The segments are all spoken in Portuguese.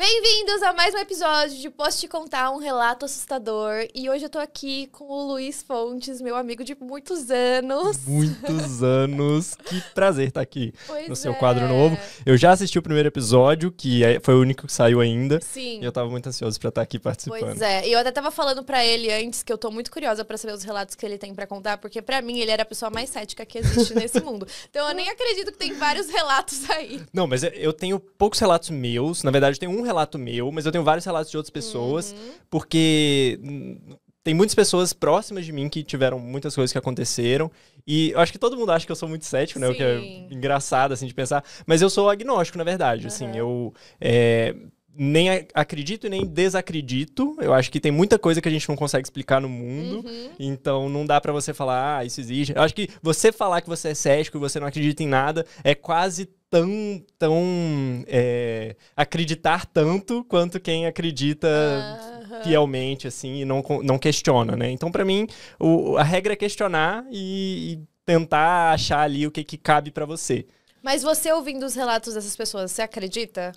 Bem-vindos a mais um episódio de Posso Te Contar um Relato Assustador. E hoje eu tô aqui com o Luiz Fontes, meu amigo de muitos anos. Muitos anos. que prazer estar tá aqui pois no seu é. quadro novo. Eu já assisti o primeiro episódio, que é, foi o único que saiu ainda. Sim. E eu tava muito ansioso para estar tá aqui participando. Pois é. E eu até tava falando para ele antes que eu tô muito curiosa para saber os relatos que ele tem para contar, porque para mim ele era a pessoa mais cética que existe nesse mundo. Então eu nem acredito que tem vários relatos aí. Não, mas eu tenho poucos relatos meus. Na verdade, tem um relato meu, mas eu tenho vários relatos de outras pessoas, uhum. porque tem muitas pessoas próximas de mim que tiveram muitas coisas que aconteceram. E eu acho que todo mundo acha que eu sou muito cético, né? Sim. O que é engraçado, assim, de pensar. Mas eu sou agnóstico, na verdade. Uhum. Assim, eu. É, nem acredito e nem desacredito. Eu acho que tem muita coisa que a gente não consegue explicar no mundo. Uhum. Então não dá para você falar, ah, isso existe. Eu acho que você falar que você é cético e você não acredita em nada é quase tão, tão é, acreditar tanto quanto quem acredita uhum. fielmente, assim, e não, não questiona, né? Então, para mim, o, a regra é questionar e, e, tentar achar ali o que, que cabe para você. Mas você ouvindo os relatos dessas pessoas, você acredita?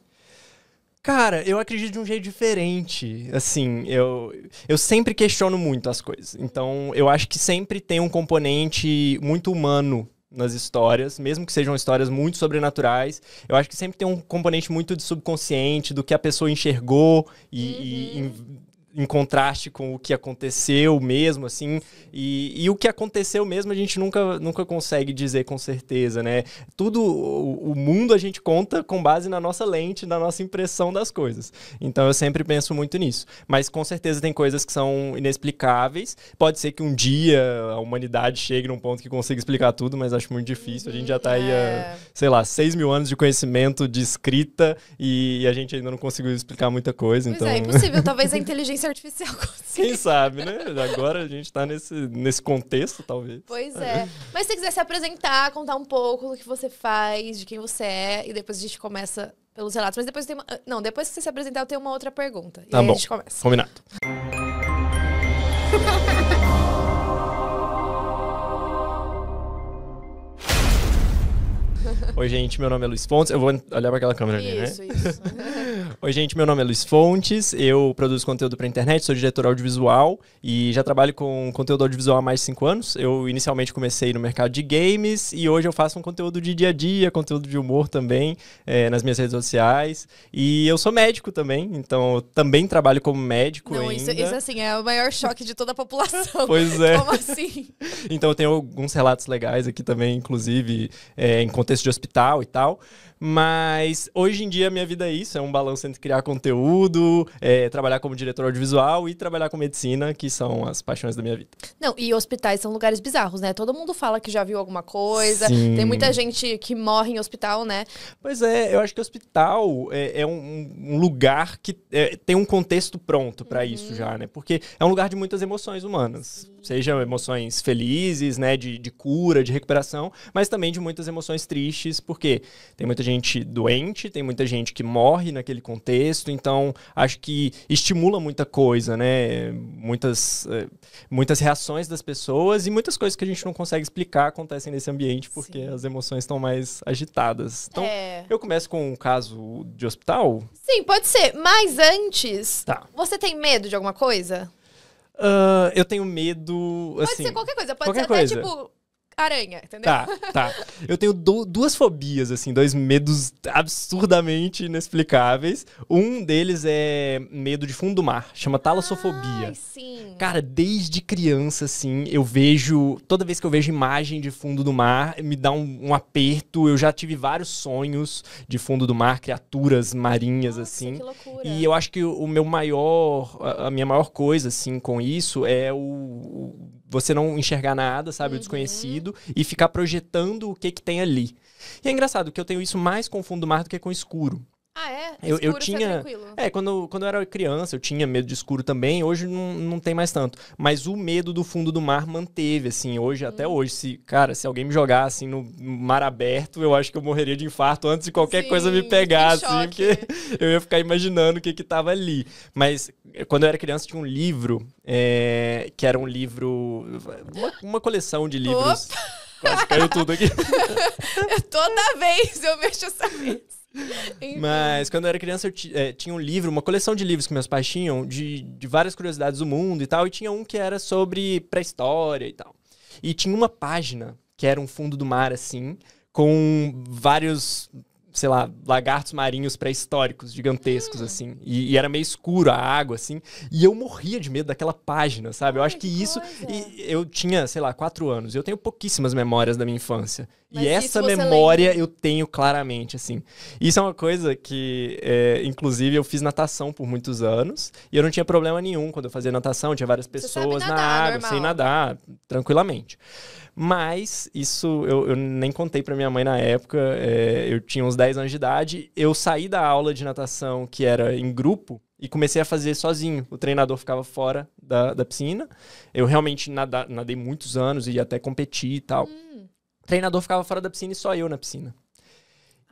Cara, eu acredito de um jeito diferente. Assim, eu, eu sempre questiono muito as coisas. Então, eu acho que sempre tem um componente muito humano nas histórias, mesmo que sejam histórias muito sobrenaturais, eu acho que sempre tem um componente muito de subconsciente, do que a pessoa enxergou e, uhum. e em contraste com o que aconteceu mesmo, assim. E, e, o que aconteceu mesmo a gente nunca, nunca consegue dizer com certeza, né? Tudo, o, o, mundo a gente conta com base na nossa lente, na nossa impressão das coisas. Então eu sempre penso muito nisso. Mas com certeza tem coisas que são inexplicáveis. Pode ser que um dia a humanidade chegue num ponto que consiga explicar tudo, mas acho muito difícil. A gente já está aí a, é. sei lá, 6 mil anos de conhecimento, de escrita, e, e a gente ainda não conseguiu explicar muita coisa. Pois é, então... é, impossível. Talvez a inteligência inteligência artificial Quem sabe, né? Agora a gente está nesse, nesse contexto, talvez. Pois é. é. Mas se você quiser se apresentar, contar um pouco do que você faz, de quem você é, e depois a gente começa pelos relatos. Mas depois tem uma... Não, depois que você se apresentar, eu tenho uma outra pergunta. Tá e aí bom. a gente começa. Combinado. Oi, gente, meu nome é Luiz Pontes. Eu vou olhar para aquela câmera isso, ali, né? Isso, isso. Oi, gente, meu nome é Luiz Fontes, eu produzo conteúdo para internet, sou diretor audiovisual e já trabalho com conteúdo audiovisual há mais de 5 anos. Eu inicialmente comecei no mercado de games e hoje eu faço um conteúdo de dia a dia, conteúdo de humor também é, nas minhas redes sociais. E eu sou médico também, então eu também trabalho como médico. Não, isso, isso, assim é o maior choque de toda a população. pois é. Como assim? então eu tenho alguns relatos legais aqui também, inclusive é, em contexto de hospital e tal. Mas hoje em dia a minha vida é isso, é um balanço entre criar conteúdo, é, trabalhar como diretor audiovisual e trabalhar com medicina, que são as paixões da minha vida. Não, e hospitais são lugares bizarros, né? Todo mundo fala que já viu alguma coisa, Sim. tem muita gente que morre em hospital, né? Pois é, eu acho que hospital é, é um, um, lugar que é, tem um contexto pronto para uhum. isso já, né? Porque é um lugar de muitas emoções humanas, Sim. sejam emoções felizes, né, de, de cura, de recuperação, mas também de muitas emoções tristes, porque tem muita gente gente doente, tem muita gente que morre naquele contexto, então acho que estimula muita coisa, né? Muitas, eh, muitas reações das pessoas e muitas coisas que a gente não consegue explicar acontecem nesse ambiente porque Sim. as emoções estão mais agitadas. Então, é. eu começo com um caso de hospital? Sim, pode ser, mas antes, tá. você tem medo de alguma coisa? Uh, eu tenho medo. Assim, pode ser qualquer coisa, pode qualquer ser até coisa. tipo aranha, entendeu? Tá, tá. Eu tenho du duas fobias, assim, dois medos absurdamente inexplicáveis. Um deles é medo de fundo do mar, chama talassofobia. Ai, sim. Cara, desde criança, assim, eu vejo. Toda vez que eu vejo imagem de fundo do mar, me dá um, um aperto. Eu já tive vários sonhos de fundo do mar, criaturas marinhas, Nossa, assim. Que loucura. E eu acho que o meu maior. A minha maior coisa, assim, com isso é o, o você não enxergar nada, sabe, uhum. o desconhecido, e ficar projetando o que que tem ali. E é engraçado que eu tenho isso mais com o fundo do mar do que com o escuro. Ah, é? Eu, eu é tinha. É, quando, quando eu era criança, eu tinha medo de escuro também. Hoje não, não tem mais tanto. Mas o medo do fundo do mar manteve, assim, hoje, hum. até hoje. Se, cara, se alguém me jogar assim no mar aberto, eu acho que eu morreria de infarto antes de qualquer Sim, coisa me pegar, assim, porque eu ia ficar imaginando o que, que tava ali. Mas eh, quando eu era criança, tinha um livro é, que era um livro. Uma, uma coleção de livros. Opa. Quase caiu tudo aqui. Toda vez eu mexo essa mesa. Mas quando eu era criança, eu é, tinha um livro, uma coleção de livros que meus pais tinham, de, de várias curiosidades do mundo e tal, e tinha um que era sobre pré-história e tal. E tinha uma página que era um fundo do mar, assim, com vários sei lá, lagartos marinhos pré-históricos, gigantescos, hum. assim. E, e, era meio escuro a água, assim. E eu morria de medo daquela página, sabe? Ai, eu acho que, que isso. eu tinha, sei lá, quatro anos. Eu tenho pouquíssimas memórias da minha infância. Mas e essa memória lembra? eu tenho claramente, assim. Isso é uma coisa que, é, inclusive, eu fiz natação por muitos anos. E eu não tinha problema nenhum quando eu fazia natação. Tinha várias pessoas nadar, na água, normal. sem nadar, tranquilamente. Mas isso eu, eu nem contei pra minha mãe na época. É, eu tinha uns 10 10 anos de idade, eu saí da aula de natação, que era em grupo, e comecei a fazer sozinho. O treinador ficava fora da, da piscina. Eu realmente nada, nadei muitos anos e até competi e tal. Hum. O treinador ficava fora da piscina e só eu na piscina.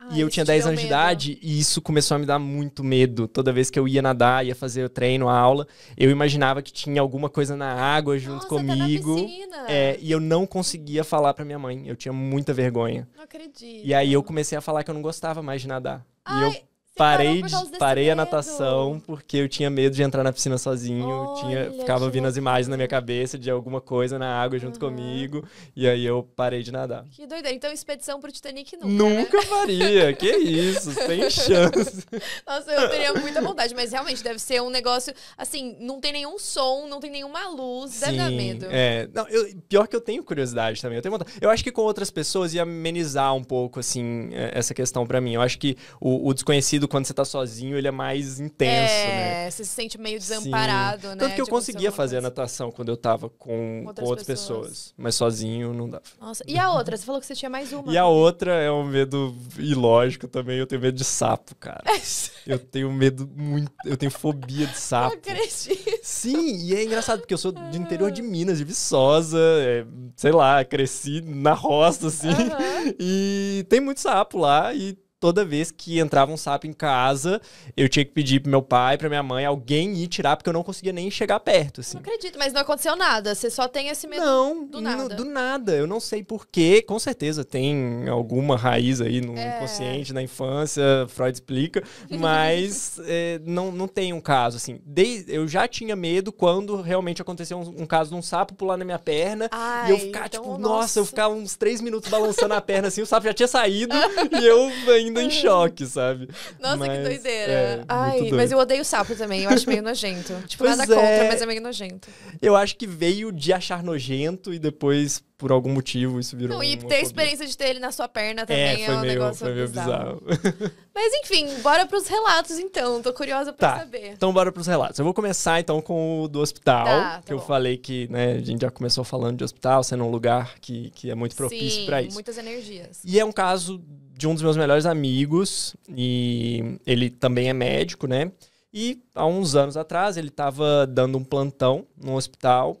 Ah, e eu tinha 10 anos de idade e isso começou a me dar muito medo. Toda vez que eu ia nadar, ia fazer o treino, a aula, eu imaginava que tinha alguma coisa na água junto Nossa, comigo. Tá na piscina. é, e eu não conseguia falar para minha mãe. Eu tinha muita vergonha. Não acredito. E aí eu comecei a falar que eu não gostava mais de nadar. Ai, e eu parei, parei a natação porque eu tinha medo de entrar na piscina sozinho. Olha, tinha, ficava vindo as imagens na minha cabeça de alguma coisa na água junto uhum. comigo. E aí eu parei de nadar. Que doideira. Então, expedição pro Titanic nunca. Né? Nunca né? faria. que isso, sem chance. Nossa, eu teria muita vontade, mas realmente deve ser um negócio assim, não tem nenhum som, não tem nenhuma luz, Sim, deve dar medo. É, não, eu, pior que eu tenho curiosidade também. Eu tenho vontade. Eu acho que com outras pessoas ia amenizar um pouco assim é, essa questão para mim. Eu acho que o, o desconhecido quando você tá sozinho, ele é mais intenso, é, né? você se sente meio desamparado, Sim. né? Tanto que eu conseguia fazer coisa. a natação quando eu tava com outras, com outras pessoas. pessoas. mas sozinho não dava. Nossa, e a outra? Você falou que você tinha mais uma. E a outra é um medo ilógico também, eu tenho medo de sapo, cara. eu tenho medo muito, eu tenho fobia de sapo. Não acredito. Sim, e é engraçado porque eu sou do interior de Minas, de Viçosa, é, sei lá, cresci na roça assim. Uhum. E tem muito sapo lá e toda vez que entrava um sapo em casa, eu tinha que pedir pro meu pai, pra minha mãe, alguém ir tirar, porque eu não conseguia nem chegar perto, assim. Não acredito, mas não aconteceu nada. Você só tem esse medo não, do nada. Não, do nada. Eu não sei porquê. Com certeza tem alguma raiz aí no é. inconsciente, na infância, Freud explica, mas é, não, não tem um caso, assim. Desde eu já tinha medo quando realmente aconteceu um, um, caso de um sapo pular na minha perna Ai, e eu ficar, tipo, então, tipo, nossa, nossa, eu ficava uns três minutos balançando a perna, assim, o sapo já tinha saído e eu ainda ainda em choque, sabe? Nossa, mas, que doideira. É, Ai, mas eu odeio sapo também, eu acho meio nojento. tipo, pois nada é... contra, mas é meio nojento. Eu acho que veio de achar nojento e depois, por algum motivo, isso virou. Não, e ter a experiência de ter ele na sua perna é, também é, foi é um meio, negócio foi meio bizarro. mas enfim, bora pros relatos então. Tô curiosa pra tá, saber. Então, bora pros relatos. Eu vou começar então com o do hospital. Tá, tá que bom. eu falei que, né, a gente já começou falando de hospital, sendo um lugar que, que é muito propício para isso. Muitas energias. E é um caso de um dos meus melhores amigos, e ele também é médico, né? E há uns anos atrás ele estava dando um plantão no hospital.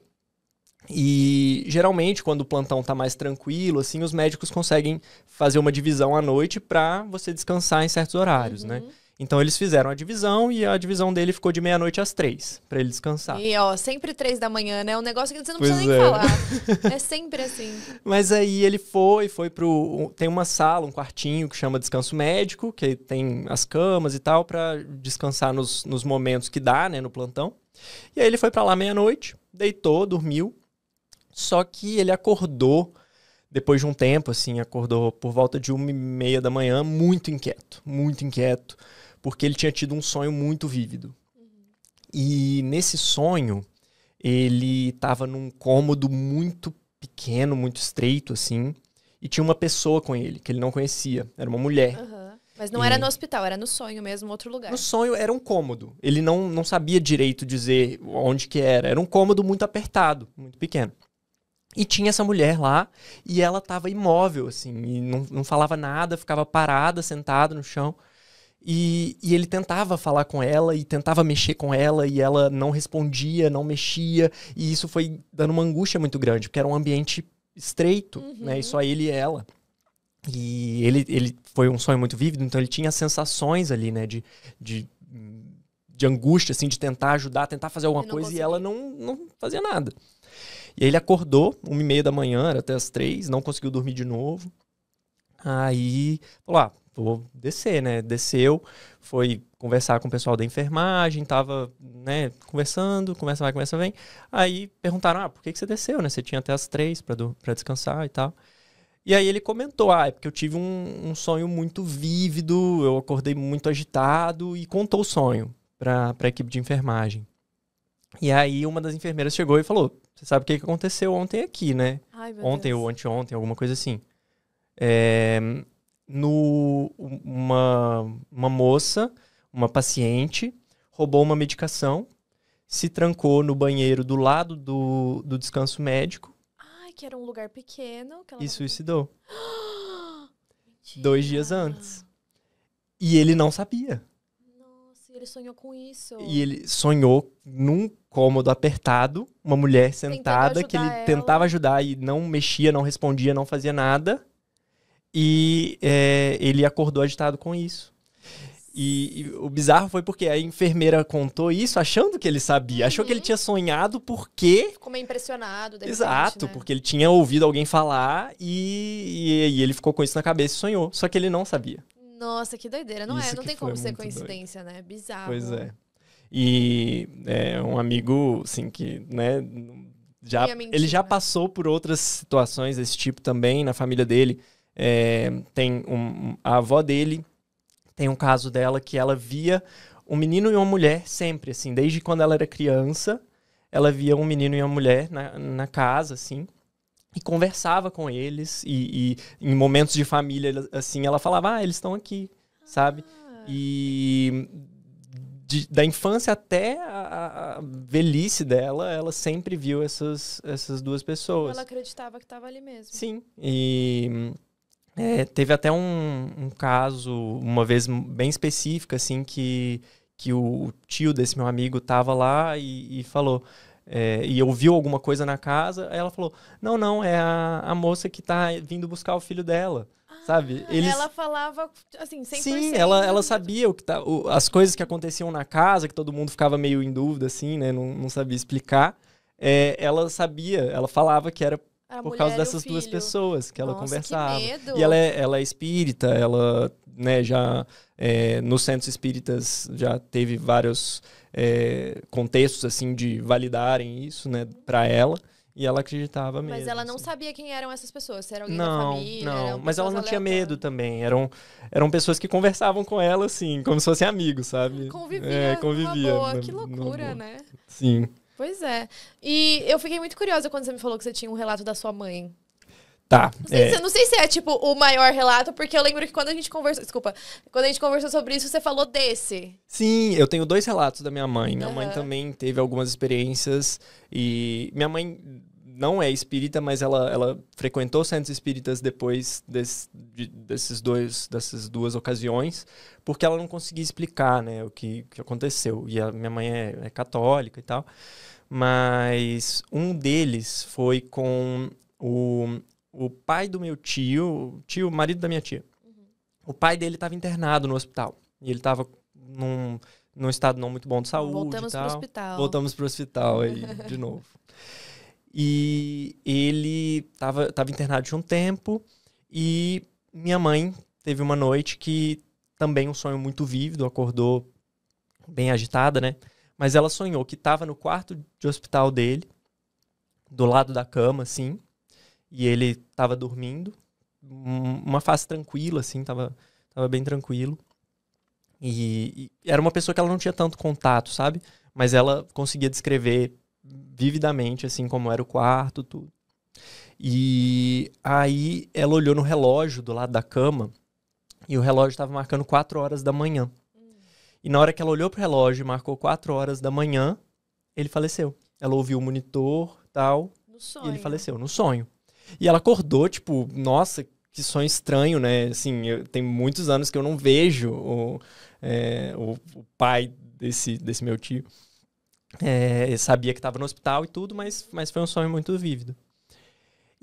E geralmente, quando o plantão está mais tranquilo, assim, os médicos conseguem fazer uma divisão à noite para você descansar em certos horários, né? uhum. né? Então eles fizeram a divisão e a divisão dele ficou de meia-noite às três, para ele descansar. E ó, sempre três da manhã, né? É um negócio que você não pois precisa nem é. falar. é sempre assim. Mas aí ele foi, foi pro. Tem uma sala, um quartinho que chama descanso médico, que tem as camas e tal, para descansar nos, nos momentos que dá, né, no plantão. E aí ele foi para lá meia-noite, deitou, dormiu. Só que ele acordou depois de um tempo, assim, acordou por volta de uma e meia da manhã, muito inquieto, muito inquieto porque ele tinha tido um sonho muito vívido. E nesse sonho, ele estava num cômodo muito pequeno, muito estreito, assim, e tinha uma pessoa com ele, que ele não conhecia, era uma mulher. Uhum. Mas não e... era no hospital, era no sonho mesmo, outro lugar. No sonho era um cômodo. Ele não, não sabia direito dizer onde que era. Era um cômodo muito apertado, muito pequeno. E tinha essa mulher lá, e ela estava imóvel, assim, e não, não falava nada, ficava parada, sentada no chão. E, e, ele tentava falar com ela e tentava mexer com ela e ela não respondia, não mexia. E isso foi dando uma angústia muito grande, porque era um ambiente estreito, né? uhum. né? E só ele e ela. E ele, ele foi um sonho muito vívido, então ele tinha sensações ali, né? De, de, de angústia, assim, de tentar ajudar, tentar fazer alguma coisa consegui. e ela não, não fazia nada. E aí ele acordou, uma e meia da manhã, era até as três, não conseguiu dormir de novo. Aí, falou, ah, vou descer, né? Desceu, foi conversar com o pessoal da enfermagem, tava, né, conversando, conversa vai, conversa vem. Aí perguntaram, ah, por que, que você desceu, né? Você tinha até as três para descansar e tal. E aí ele comentou, ah, é porque eu tive um, um sonho muito vívido, eu acordei muito agitado e contou o sonho para a equipe de enfermagem. E aí uma das enfermeiras chegou e falou, você sabe o que, que aconteceu ontem aqui, né? Ai, ontem Deus. ou anteontem, alguma coisa assim. É, no uma, uma moça, uma paciente, roubou uma medicação, se trancou no banheiro do lado do, do descanso médico. Ai, que era um lugar pequeno. e suicidou. Dois dias antes. E ele não sabia. Nossa, ele sonhou com isso. E ele sonhou num cômodo apertado, uma mulher sentada que ele ela. tentava ajudar e não mexia, não respondia, não fazia nada. E é, ele acordou agitado com isso. E, e, o bizarro foi porque a enfermeira contou isso achando que ele sabia. Uhum. Achou que ele uhum. tinha sonhado porque. Ficou meio impressionado. Depois, Exato, né? porque ele tinha ouvido alguém falar e, e, e, ele ficou com isso na cabeça e sonhou. Só que ele não sabia. Nossa, que doideira. Não é, isso é? Não tem como ser coincidência, doido. né? Bizarro. Pois é. E é, um amigo, assim, que, né? Já, mentir, ele já né? passou por outras situações desse tipo também na família dele. É, tem um, a avó dele, tem um caso dela que ela via um menino e uma mulher sempre, assim, desde quando ela era criança, ela via um menino e uma mulher na, na casa, assim, e conversava com eles, e, e em momentos de família, assim, ela falava, ah, eles estão aqui, sabe? Ah. E de, da infância até a, a, velhice dela, ela sempre viu essas, essas duas pessoas. Ela acreditava que estava ali mesmo. Sim. E é, teve até um, um, caso, uma vez bem específica, assim, que, que o tio desse meu amigo tava lá e, e falou. É, e ouviu alguma coisa na casa, aí ela falou: Não, não, é a, a moça que tá vindo buscar o filho dela. Ah, sabe? Eles... Ela falava assim, 100%. Sim, ela, ela sabia o que tá, o, as coisas que aconteciam na casa, que todo mundo ficava meio em dúvida, assim, né? Não, não sabia explicar. É, ela sabia, ela falava que era por causa dessas duas pessoas que ela Nossa, conversava. Que medo. E ela é, ela é espírita, ela né, já é, nos centros espíritas já teve vários é, contextos assim de validarem isso né, para ela. E ela acreditava mesmo. Mas ela não assim. sabia quem eram essas pessoas, se era alguém não, da família. Não, mas ela não tinha medo também. Eram, eram pessoas que conversavam com ela, assim, como se fossem amigos, sabe? Convivia. É, convivia. Boa, né, que loucura, né? Sim. Pois é. E eu fiquei muito curiosa quando você me falou que você tinha um relato da sua mãe. Tá. Não sei, é... se, não sei, se, é, tipo, o maior relato, porque eu lembro que quando a gente conversou. Desculpa. Quando a gente conversou sobre isso, você falou desse. Sim, eu tenho dois relatos da minha mãe. Minha uhum. mãe também teve algumas experiências. E minha mãe não é espírita, mas ela, ela frequentou centros espíritas depois desse, de, desses dois, dessas duas ocasiões, porque ela não conseguia explicar né, o que, que aconteceu. E a minha mãe é, é católica e tal. Mas um deles foi com o, o pai do meu tio, tio, marido da minha tia. Uhum. O pai dele estava internado no hospital. E ele estava num, num estado não muito bom de saúde. Voltamos para o hospital. Voltamos para o hospital aí, de novo. E ele estava internado de um tempo. E minha mãe teve uma noite que também um sonho muito vívido, acordou bem agitada, né? Mas ela sonhou que estava no quarto de hospital dele, do lado da cama, assim, e ele estava dormindo, uma fase tranquila, assim, estava tava bem tranquilo. E, e, era uma pessoa que ela não tinha tanto contato, sabe? Mas ela conseguia descrever vividamente, assim, como era o quarto, tudo. E aí ela olhou no relógio do lado da cama e o relógio estava marcando 4 horas da manhã. E na hora que ela olhou pro relógio e marcou 4 horas da manhã, ele faleceu. Ela ouviu o monitor tal. E ele faleceu, no sonho. E ela acordou, tipo, nossa, que sonho estranho, né? Assim, eu, tem muitos anos que eu não vejo o, é, o, o pai desse, desse meu tio. É, sabia que estava no hospital e tudo, mas, mas foi um sonho muito vívido.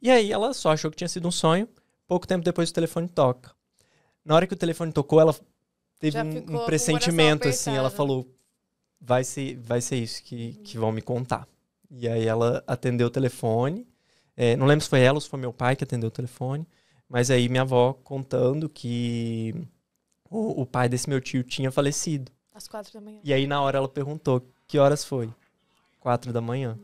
E aí ela só achou que tinha sido um sonho. Pouco tempo depois o telefone toca. Na hora que o telefone tocou, ela teve um, um pressentimento, assim. Ela falou: vai ser, vai ser isso que, que vão me contar. E aí ela atendeu o telefone. É, não lembro se foi ela ou se foi meu pai que atendeu o telefone. Mas aí minha avó contando que o, o pai desse meu tio tinha falecido. Às quatro da manhã. E aí na hora ela perguntou que horas foi. Quatro da manhã.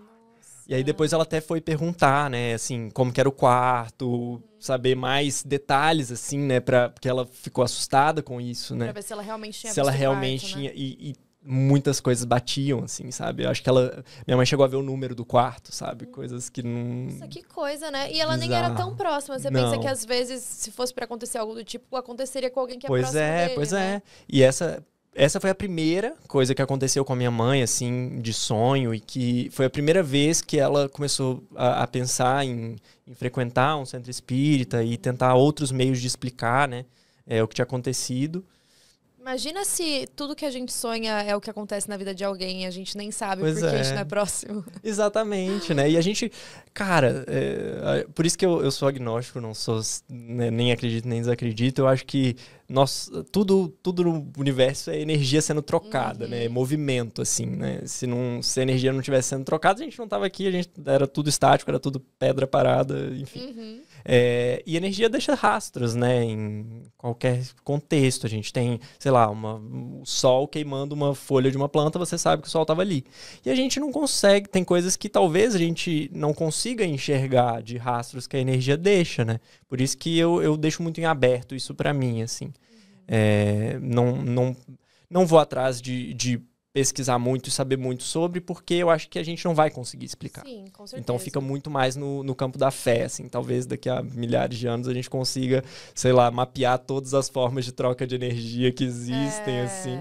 E aí depois ela até foi perguntar, né, assim, como que era o quarto, saber mais detalhes, assim, né, pra, porque ela ficou assustada com isso, né. Pra ver se ela realmente tinha Se ela realmente quarto, né. tinha... Né? E, e, muitas coisas batiam, assim, sabe? Eu acho que ela... Minha mãe chegou a ver o número do quarto, sabe? Hum. Coisas que não... Nossa, que coisa, né? E ela Bizarro. nem era tão próxima. Você não. pensa que às vezes, se fosse para acontecer algo do tipo, aconteceria com alguém que é pois próximo é, dele, Pois é, né. pois é. E essa essa foi a primeira coisa que aconteceu com a minha mãe, assim, de sonho, e que foi a primeira vez que ela começou a, a pensar em, em, frequentar um centro espírita e tentar outros meios de explicar, né, é, o que tinha acontecido. Imagina se tudo que a gente sonha é o que acontece na vida de alguém e a gente nem sabe pois porque é. a gente não é próximo. Exatamente, né? E a gente, cara, é, por isso que eu, eu sou agnóstico, não sou né, nem acredito nem desacredito. Eu acho que nós, tudo, tudo no universo é energia sendo trocada, né? uhum. né? É movimento, assim, né? Se, não, se a energia não tivesse sendo trocada, a gente não tava aqui, a gente era tudo estático, era tudo pedra parada, enfim. Uhum. É, e energia deixa rastros, né? Em qualquer contexto. A gente tem, sei lá, uma, o sol queimando uma folha de uma planta, você sabe que o sol estava ali. E a gente não consegue, tem coisas que talvez a gente não consiga enxergar de rastros que a energia deixa, né? Por isso que eu, eu deixo muito em aberto isso para mim, assim. Uhum. É, não, não, não vou atrás de, de pesquisar muito e saber muito sobre, porque eu acho que a gente não vai conseguir explicar. Sim, com certeza. Então fica muito mais no, no campo da fé, assim. Talvez daqui a milhares de anos a gente consiga, sei lá, mapear todas as formas de troca de energia que existem, é... assim.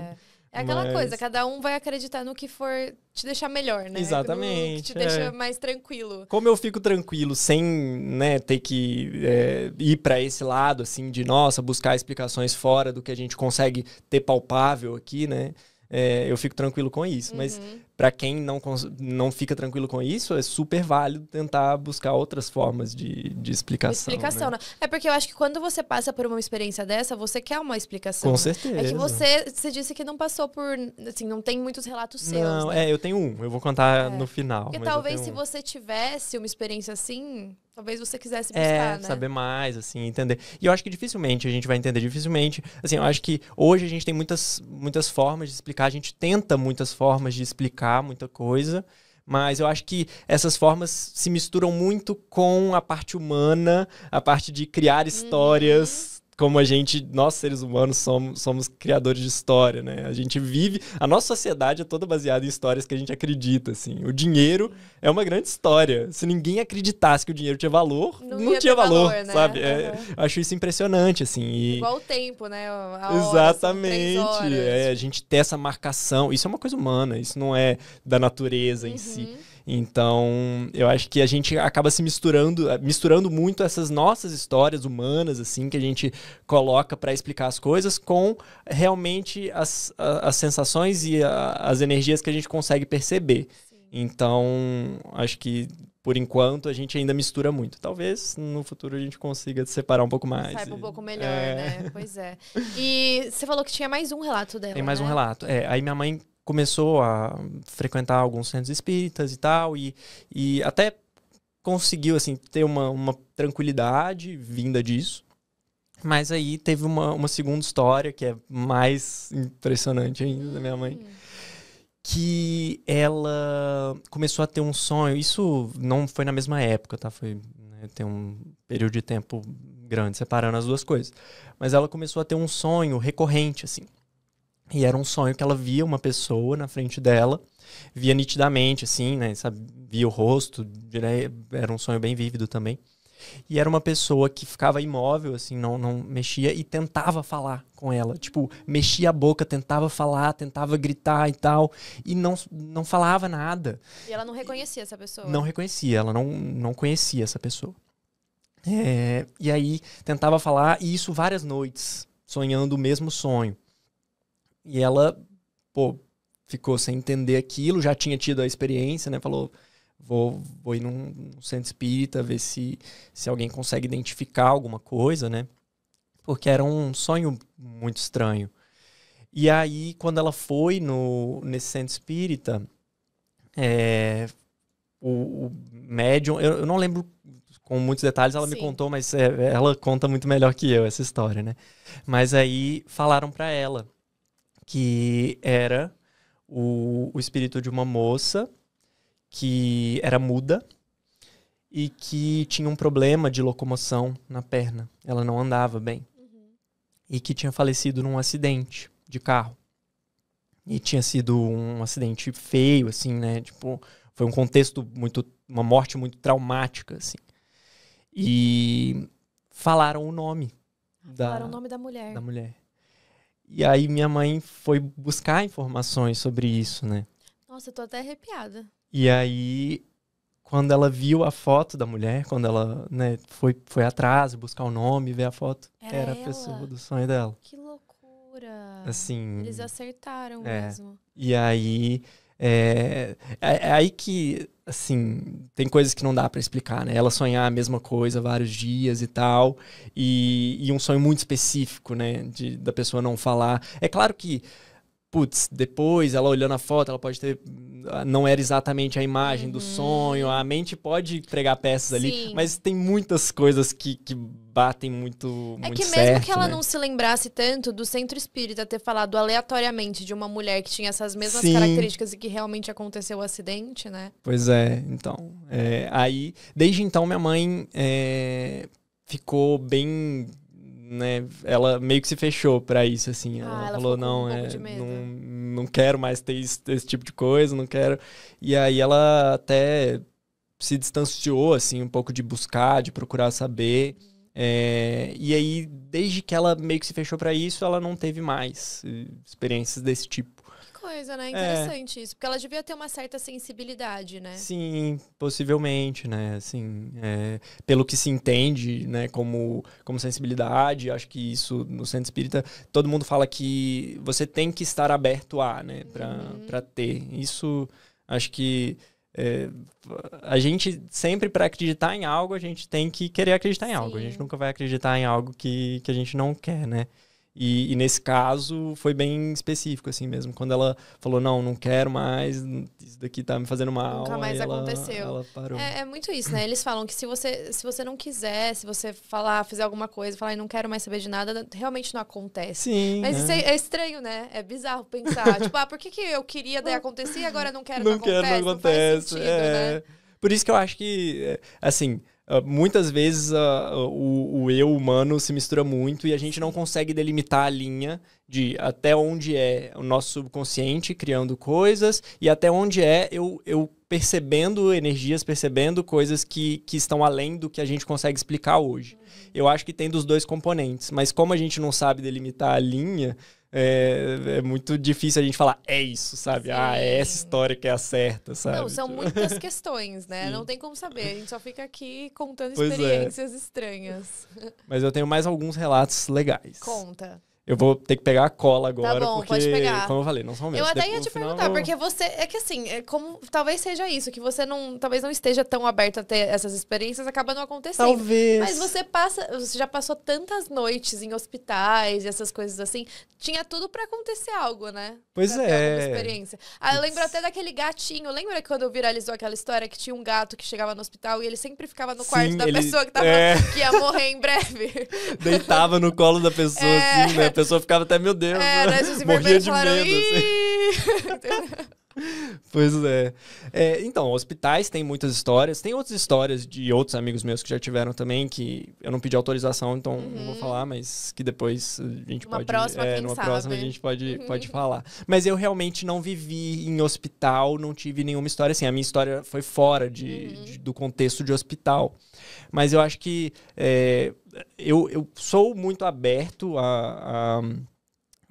É aquela Mas... coisa, cada um vai acreditar no que for te deixar melhor, né? Exatamente. No que te deixa é. mais tranquilo. Como eu fico tranquilo sem né, ter que é, ir para esse lado, assim, de nossa, buscar explicações fora do que a gente consegue ter palpável aqui, né? é, eu fico tranquilo com isso. Uhum. Mas para quem não, não fica tranquilo com isso, é super válido tentar buscar outras formas de, de explicação. Né? Explicação, né? É porque eu acho que quando você passa por uma experiência dessa, você quer uma explicação. Com certeza. Né? É que você, você disse que não passou por. Assim, não tem muitos relatos seus. Não, né? é, eu tenho um, eu vou contar é. no final. Porque talvez se um. você tivesse uma experiência assim, Talvez você quisesse é, buscar, é, né? saber mais, assim, entender. E eu acho que dificilmente a gente vai entender, dificilmente. Assim, eu acho que hoje a gente tem muitas, muitas formas de explicar, a gente tenta muitas formas de explicar muita coisa. Mas eu acho que essas formas se misturam muito com a parte humana, a parte de criar uhum. histórias, uhum como a gente, nós seres humanos, somos, somos criadores de história, né? A gente vive, a nossa sociedade é toda baseada em histórias que a gente acredita, assim. O dinheiro é uma grande história. Se ninguém acreditasse que o dinheiro tinha valor, não, não tinha valor, valor né? sabe? Uhum. É, eu acho isso impressionante, assim. E... Igual o tempo, né? A hora, Exatamente. Horas, é, a gente tem essa marcação. Isso é uma coisa humana, isso não é da natureza uhum. em si. Uhum. Então, eu acho que a gente acaba se misturando, eh, misturando muito essas nossas histórias humanas, assim, que a gente coloca para explicar as coisas com realmente as, as sensações e a, as energias que a gente consegue perceber. Sim. Então, acho que por enquanto a gente ainda mistura muito. Talvez no futuro a gente consiga separar um pouco mais. Saiba e... um pouco melhor, é... né? Pois é. E você falou que tinha mais um relato dela. Tem mais né? um relato. É, aí minha mãe começou a frequentar alguns centros espíritas e tal, e, e até conseguiu, assim, ter uma, uma tranquilidade vinda disso. Mas aí teve uma, uma segunda história que é mais impressionante ainda da minha mãe. Que ela começou a ter um sonho. Isso não foi na mesma época, tá? Foi né, tem um período de tempo grande separando as duas coisas. Mas ela começou a ter um sonho recorrente, assim. E era um sonho que ela via uma pessoa na frente dela, via nitidamente, assim, né? Sabe? Via o rosto, né, era um sonho bem vívido também. E era uma pessoa que ficava imóvel, assim, não, não mexia e tentava falar com ela. Tipo, mexia a boca, tentava falar, tentava gritar e tal. E não, não falava nada. E ela não reconhecia essa pessoa? Não reconhecia, ela não, não conhecia essa pessoa. É, e aí tentava falar, e isso várias noites, sonhando o mesmo sonho. E ela, pô, ficou sem entender aquilo, já tinha tido a experiência, né? Falou, vou, vou ir num, num centro espírita, ver se, se alguém consegue identificar alguma coisa, né? Porque era um sonho muito estranho. E aí, quando ela foi no, nesse centro espírita, é, o, o médium, eu, eu, não lembro com muitos detalhes, ela Sim. me contou, mas é, ela conta muito melhor que eu essa história, né? Mas aí falaram para ela que era o, o espírito de uma moça que era muda e que tinha um problema de locomoção na perna. Ela não andava bem. Uhum. E que tinha falecido num acidente de carro. E tinha sido um acidente feio, assim, né? Tipo, foi um contexto muito. Uma morte muito traumática, assim. E falaram o nome. Ah, falaram da, o nome da mulher. Da mulher. E aí minha mãe foi buscar informações sobre isso, né? Nossa, eu tô até arrepiada. E aí, quando ela viu a foto da mulher, quando ela né, foi, foi atrás buscar o nome, ver a foto, era, era a pessoa do sonho dela. Que loucura! Assim. Eles acertaram é. mesmo. E aí é, é, é, aí que, assim, tem coisas que não dá para explicar, né? Ela sonhar a mesma coisa vários dias e tal, e, e um sonho muito específico, né? De, da pessoa não falar. É claro que putz, depois ela olhando a foto, ela pode ter. Não era exatamente a imagem uhum. do sonho, a mente pode pregar peças Sim. ali, mas tem muitas coisas que, que batem muito. É muito que mesmo que ela né? não se lembrasse tanto do centro espírita ter falado aleatoriamente de uma mulher que tinha essas mesmas Sim. características e que realmente aconteceu o acidente, né? Pois é, então. É, aí, desde então, minha mãe é, ficou bem né, ela meio que se fechou para isso, assim. Ah, ela, ela, falou, não, um é, não, não quero mais ter esse, esse, tipo de coisa, não quero. E aí ela até se distanciou, assim, um pouco de buscar, de procurar saber. É, e aí, desde que ela meio que se fechou para isso, ela não teve mais eh, experiências desse tipo coisa, né? É. Interessante é. isso. Porque ela devia ter uma certa sensibilidade, né? Sim, possivelmente, né? Assim, é, pelo que se entende, né, como, como sensibilidade, acho que isso no centro espírita, todo mundo fala que você tem que estar aberto a, né, pra, uhum. Pra ter. Isso, acho que. É, a gente sempre para acreditar em algo a gente tem que querer acreditar em Sim. algo a gente nunca vai acreditar em algo que, que a gente não quer né e, e, nesse caso foi bem específico, assim mesmo. Quando ela falou, não, não quero mais, isso daqui tá me fazendo mal. Nunca mais ela, aconteceu. Ela é, é, muito isso, né? Eles falam que se você, se você não quiser, se você falar, fizer alguma coisa, falar, não quero mais saber de nada, realmente não acontece. Sim. Mas né? isso é, é, estranho, né? É bizarro pensar. tipo, ah, por que, que eu queria, daí acontecer e agora não quero, não, não quero, acontece? Não acontece. Não faz sentido, é. né? Por isso que eu acho que, é, assim, ah, muitas vezes uh, o, o, eu humano se mistura muito e a gente não consegue delimitar a linha de até onde é o nosso subconsciente criando coisas e até onde é eu, eu percebendo energias, percebendo coisas que, que estão além do que a gente consegue explicar hoje. Eu acho que tem dos dois componentes, mas como a gente não sabe delimitar a linha é, é, muito difícil a gente falar, é isso, sabe? Sim. Ah, é essa história que é a certa, sabe? Não, são tipo muitas questões, né? Sim. Não tem como saber. A gente só fica aqui contando pois é. experiências é. estranhas. Mas eu tenho mais alguns relatos legais. Conta. Eu vou ter que pegar a cola tá agora, tá bom, porque, pode pegar. como eu falei, não são meus. Eu até ia te perguntar, porque você. É que assim, é como talvez seja isso, que você não. Talvez não esteja tão aberto a ter essas experiências, acaba não acontecendo. Talvez. Mas você passa. Você já passou tantas noites em hospitais e essas coisas assim. Tinha tudo para acontecer algo, né? Pois pra é. experiência. Ah, eu lembro até daquele gatinho. Lembra quando viralizou aquela história que tinha um gato que chegava no hospital e ele sempre ficava no quarto da ele... pessoa que, tava, é... que ia morrer em breve? Deitava no colo da pessoa, é... assim, né? pessoa ficava até, meu Deus. É, né? Esses morria de falaram, medo. Assim. pois é. é. Então, hospitais têm muitas histórias. Tem outras histórias de outros amigos meus que já tiveram também, que eu não pedi autorização, então uhum. não vou uhum. falar, mas que depois a gente uma pode. Próxima, é, numa sabe. próxima a né? gente pode, uhum. pode falar. Mas eu realmente não vivi em hospital, não tive nenhuma história assim. A minha história foi fora de, uhum. de do contexto de hospital. Mas eu acho que. É, eu, eu sou muito aberto a, a,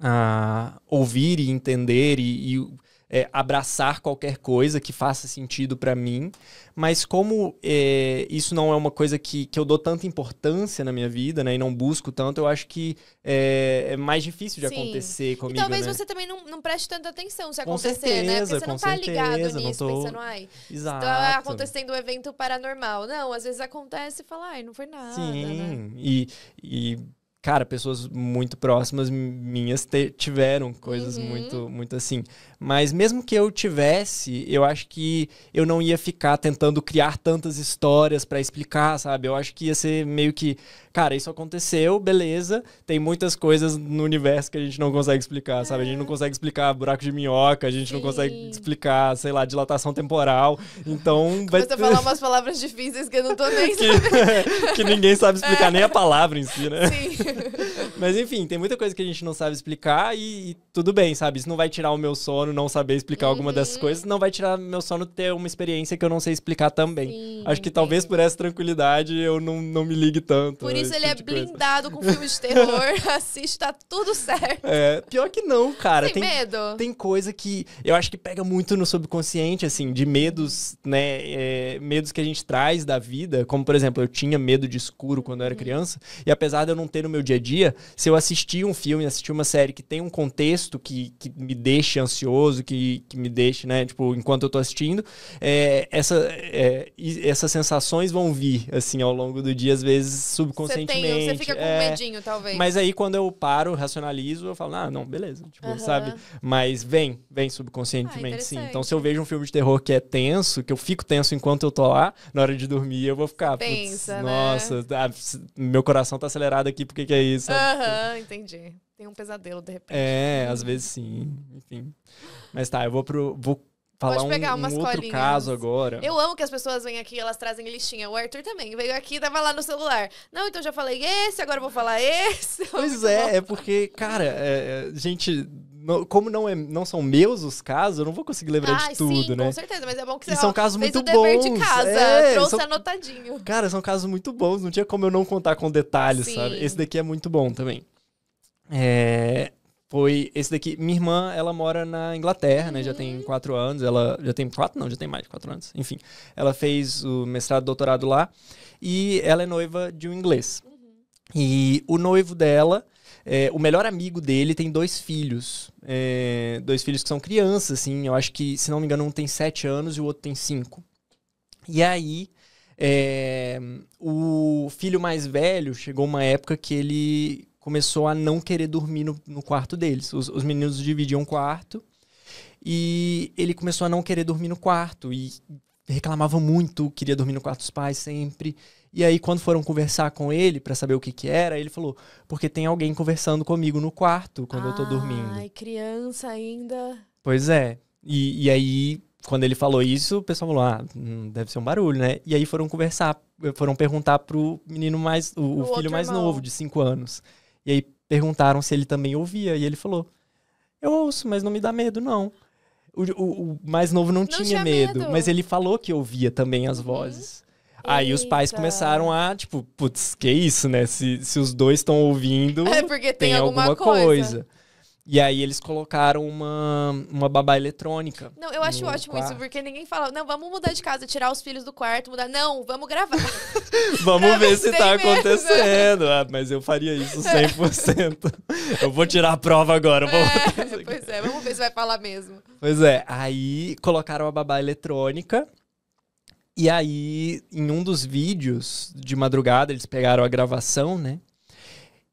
a ouvir e entender e, e é, abraçar qualquer coisa que faça sentido para mim, mas como é, isso não é uma coisa que, que eu dou tanta importância na minha vida, né, e não busco tanto, eu acho que é, é mais difícil de Sim. acontecer comigo. E talvez né? você também não, não preste tanta atenção se com acontecer, certeza, né? Porque você não tá certeza, ligado nisso, tô... pensando, ai, tá acontecendo um evento paranormal. Não, às vezes acontece e fala, ai, não foi nada. Sim, né? e, e cara, pessoas muito próximas minhas tiveram coisas uhum. muito, muito assim. Mas mesmo que eu tivesse, eu acho que eu não ia ficar tentando criar tantas histórias para explicar, sabe? Eu acho que ia ser meio que cara, isso aconteceu, beleza. Tem muitas coisas no universo que a gente não consegue explicar, sabe? A gente não é. consegue explicar buraco de minhoca, a gente Sim. não consegue explicar, sei lá, dilatação temporal. Então vai ter... a falar umas palavras difíceis que eu não tô nem que, que ninguém sabe explicar é. nem a é. palavra em si, né? Sim. Mas enfim, tem muita coisa que a gente não sabe explicar e, e tudo bem, sabe? Isso não vai tirar o meu sono, não saber explicar uhum. alguma dessas coisas, não vai tirar meu sono ter uma experiência que eu não sei explicar também. Sim, Acho que talvez por essa tranquilidade eu não, não me ligue tanto. Por né? isso, ele é tipo é blindado coisa. com filmes de terror. Assiste, tá tudo certo. É, pior que não, cara. Tem, tem medo. Tem coisa que eu acho que pega muito no subconsciente, assim, de medos, né? É, medos que a gente traz da vida. Como, por exemplo, eu tinha medo de escuro quando eu era uhum. criança. E apesar de eu não ter no meu dia a dia, se eu assistir um filme, assistir uma série que tem um contexto que, que me deixe ansioso, que, que me deixe, né? Tipo, enquanto eu tô assistindo, é, essa, é, essas sensações vão vir, assim, ao longo do dia, às vezes subconsciente você, tem, você fica com é, medinho, talvez. Mas aí, quando eu paro, racionalizo, eu falo, ah, não, beleza. Tipo, uhum. sabe? Mas vem, vem ah, subconscientemente, ah, sim. Então, se eu vejo um filme de terror que é tenso, que eu fico tenso enquanto eu tô lá, na hora de dormir, eu vou ficar. Pensa, né? Nossa, ah, meu coração tá acelerado aqui, por que é isso? Aham, uhum, entendi. Tem um pesadelo, de repente. É, às vezes sim. Enfim. Mas tá, eu vou pro. Vou falar Pode pegar um, umas um outro caso agora. Eu amo que as pessoas vêm aqui elas trazem listinha. O Arthur também veio aqui e tava lá no celular. Não, então já falei esse, agora eu vou falar esse. Pois é, é porque, cara, é, é gente, como não, é, não são meus os casos, eu não vou conseguir lembrar ah, de tudo, sim, né? Com certeza, mas é bom que você e são ó, casos muito bons. de casa, é, trouxe são, anotadinho. Cara, são casos muito bons, não tinha como eu não contar com detalhes, sim. sabe? Esse daqui é muito bom também. É, foi esse daqui. Minha irmã, ela mora na Inglaterra, né? Já tem uhum. quatro anos. Ela já tem quatro, não, já tem mais de quatro anos. Enfim, ela fez o mestrado, doutorado lá. E ela é noiva de um inglês. Uhum. E o noivo dela, é, o melhor amigo dele, tem dois filhos. É, dois filhos que são crianças, assim. Eu acho que, se não me engano, um tem sete anos e o outro tem cinco. E aí, é, o filho mais velho chegou uma época que ele começou a não querer dormir no, no quarto deles. Os, os meninos dividiam um quarto e ele começou a não querer dormir no quarto e reclamava muito, queria dormir no quarto dos pais sempre. E aí, quando foram conversar com ele para saber o que, que era, ele falou: porque tem alguém conversando comigo no quarto quando ah, eu tô dormindo. Ai, criança ainda. Pois é. E, e aí, quando ele falou isso, o pessoal falou: ah, hum, deve ser um barulho, né? E aí foram conversar, foram perguntar pro menino mais, o, o filho mais irmão. novo, de 5 anos. E aí perguntaram se ele também ouvia. E ele falou: Eu ouço, mas não me dá medo, não. O, o, o mais novo não, não tinha, tinha medo, medo, mas ele falou que ouvia também as uhum. vozes. Aí os pais começaram a, tipo, putz, que isso, né? Se, se os dois estão ouvindo, é porque tem, tem alguma, alguma coisa. coisa. E aí eles colocaram uma, uma babá eletrônica. Não, eu acho ótimo quarto. isso, porque ninguém fala, não, vamos mudar de casa, tirar os filhos do quarto, mudar. Não, vamos gravar. vamos ver se tá mesmo. Né? acontecendo. Ah, mas eu faria isso 100%. É. eu vou tirar a prova agora. É, pois é, vamos ver se vai falar mesmo. Pois é, aí colocaram a babá eletrônica. E aí, em um dos vídeos de madrugada, eles pegaram a gravação, né?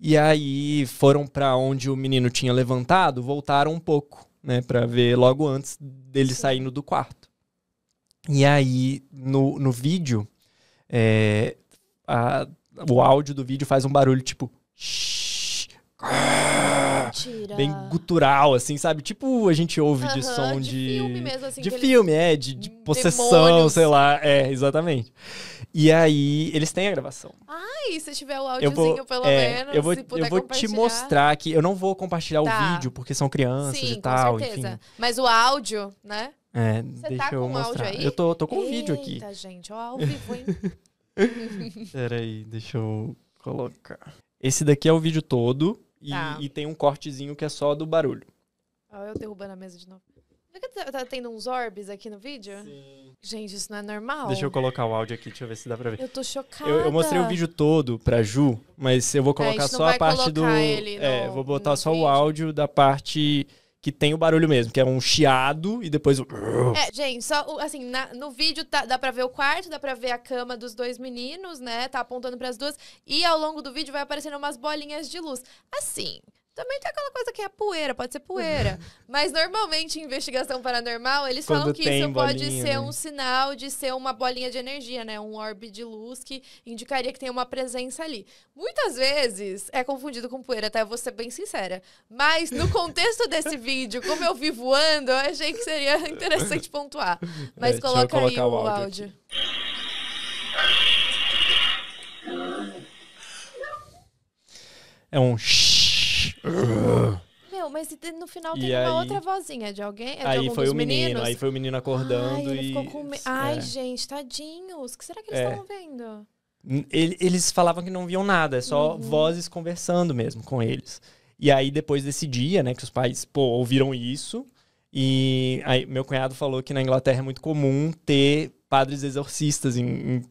E aí foram para onde o menino tinha levantado, voltaram um pouco, né, para ver logo antes dele saindo do quarto. E aí no, no vídeo, é, a, o áudio do vídeo faz um barulho tipo. Shh, Mentira. bem gutural, assim, sabe? Tipo a gente ouve de som de. De filme mesmo, assim. de filme, é, de, de possessão, Demônios. sei lá. Assim. É, exatamente. E aí, eles têm a gravação. Ai, se tiver o áudiozinho, pelo é, menos, eu vou, se puder eu vou te mostrar aqui. Eu não vou compartilhar Tá. o vídeo, porque são crianças Sim, e tal, com certeza. enfim. Mas o áudio, né? É, Você tá deixa com eu áudio mostrar. aí? Eu tô, tô com o vídeo aqui. Eita, gente, ó, ao vivo, hein? Peraí, deixa eu colocar. Esse daqui é o vídeo todo. E, tá. e, tem um cortezinho que é só do barulho. Ah, eu derrubando a mesa de novo. Tá, tá tendo uns orbes aqui no vídeo? Sim. Gente, isso não é normal. Deixa eu colocar o áudio aqui, deixa eu ver se dá pra ver. Eu tô chocada. Eu, eu mostrei o vídeo todo pra Ju, mas eu vou colocar é, a só a parte do. É, no, vou botar só vídeo. o áudio da parte que tem o barulho mesmo, que é um chiado e depois o. É, gente, só assim, na, no vídeo tá, dá pra ver o quarto, dá pra ver a cama dos dois meninos, né? Tá apontando para as duas. E ao longo do vídeo vai aparecendo umas bolinhas de luz. Assim, também tem aquela coisa que é poeira, pode ser poeira. Mas normalmente em investigação paranormal, eles Quando falam que isso bolinha, pode ser né? um sinal de ser uma bolinha de energia, né? Um orbe de luz que indicaria que tem uma presença ali. Muitas vezes é confundido com poeira, até tá? vou ser bem sincera. Mas no contexto desse vídeo, como eu vi voando, eu achei que seria interessante pontuar. Mas é, coloca aí o áudio. áudio. É um meu, mas no final tem E uma aí- outra vozinha de alguém? É de Aí algum foi dos o menino, meninos? aí foi o menino acordando Ai, ele e. ficou com me... Ai, É. gente, tadinhos. O que será que eles É. estavam vendo? Eles falavam que não viam nada, é só uhum. vozes conversando mesmo com eles. E aí, depois desse dia, né, que os pais, pô, ouviram isso. E aí, meu cunhado falou que na Inglaterra é muito comum ter padres exorcistas em, em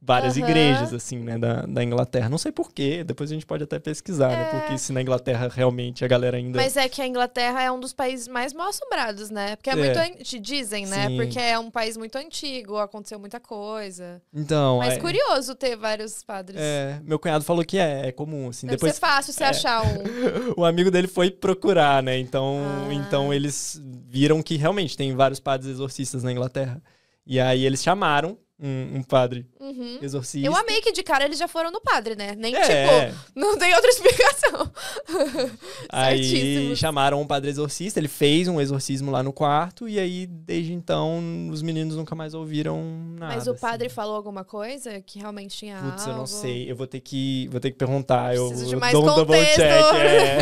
várias uhum. igrejas, assim, né, da, da Inglaterra. Não sei porquê, depois a gente pode até pesquisar, né, é... né? Porque se na Inglaterra realmente a galera ainda. Mas é que a Inglaterra é um dos países mais mal assombrados, né? Porque é, é. muito. An... Te dizem, né? Sim. Porque é um país muito antigo, aconteceu muita coisa. Então. Mas é... curioso ter vários padres. É, meu cunhado falou que é, é comum, assim. Deve depois... ser fácil você é. achar um. o amigo dele foi procurar, né? Então, ah. então eles viram que realmente tem vários padres exorcistas na Inglaterra. E aí eles chamaram um, um padre uhum. exorcista. Eu amei que de cara eles já foram no padre, né? Nem é. tipo, não tem outra explicação. aí chamaram um padre exorcista, ele fez um exorcismo lá no quarto, e aí desde então os meninos nunca mais ouviram nada. Mas o padre assim. falou alguma coisa que realmente tinha Putz, algo? eu não sei, eu vou ter que, vou ter que perguntar. Eu, eu, eu dou um double check. É.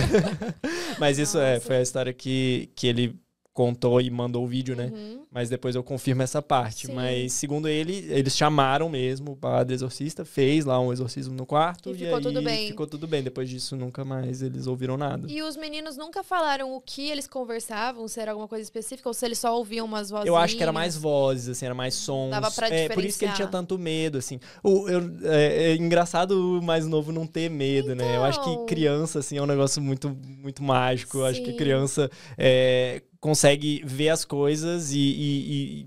Mas isso é, Nossa. é, foi a história que, que ele contou e mandou o vídeo, né? Uhum. Mas depois eu confirmo essa parte. Sim. Mas segundo ele, eles chamaram mesmo o padre exorcista, fez lá um exorcismo no quarto e, e ficou tudo bem. Ficou tudo bem. Depois disso nunca mais eles ouviram nada. E os meninos nunca falaram o que eles conversavam, se era alguma coisa específica ou se eles só ouviam umas vozes. Eu acho que era mais vozes, assim, era mais sons. Dava pra diferenciar. É, por isso que ele tinha tanto medo, assim. O, eu, é, é engraçado o mais novo não ter medo, então... né? Eu acho que então. criança, assim, é um negócio muito, muito mágico. Eu acho que criança é, consegue ver as coisas e, e, e,